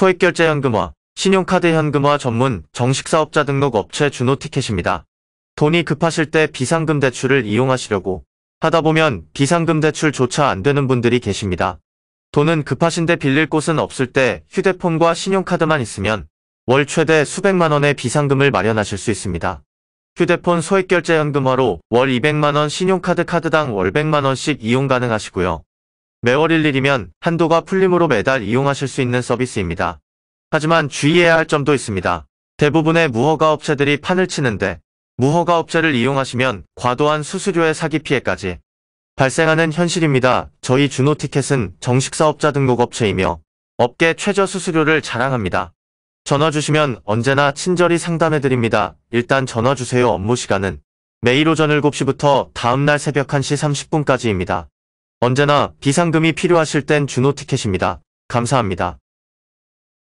소액결제 현금화, 신용카드 현금화 전문 정식사업자 등록 업체 주노 티켓입니다. 돈이 급하실 때 비상금 대출을 이용하시려고 하다 보면 비상금 대출조차 안 되는 분들이 계십니다. 돈은 급하신데 빌릴 곳은 없을 때 휴대폰과 신용카드만 있으면 월 최대 수백만 원의 비상금을 마련하실 수 있습니다. 휴대폰 소액결제 현금화로 월 200만 원 신용카드 카드당 월 100만 원씩 이용 가능하시고요. 매월 1일이면 한도가 풀림으로 매달 이용하실 수 있는 서비스입니다. 하지만 주의해야 할 점도 있습니다. 대부분의 무허가 업체들이 판을 치는데 무허가 업체를 이용하시면 과도한 수수료의 사기 피해까지 발생하는 현실입니다. 저희 주노 티켓은 정식 사업자 등록 업체이며 업계 최저 수수료를 자랑합니다. 전화 주시면 언제나 친절히 상담해드립니다. 일단 전화 주세요. 업무 시간은 매일 오전 7시부터 다음날 새벽 1시 30분까지입니다. 언제나 비상금이 필요하실 땐 주노 티켓입니다. 감사합니다.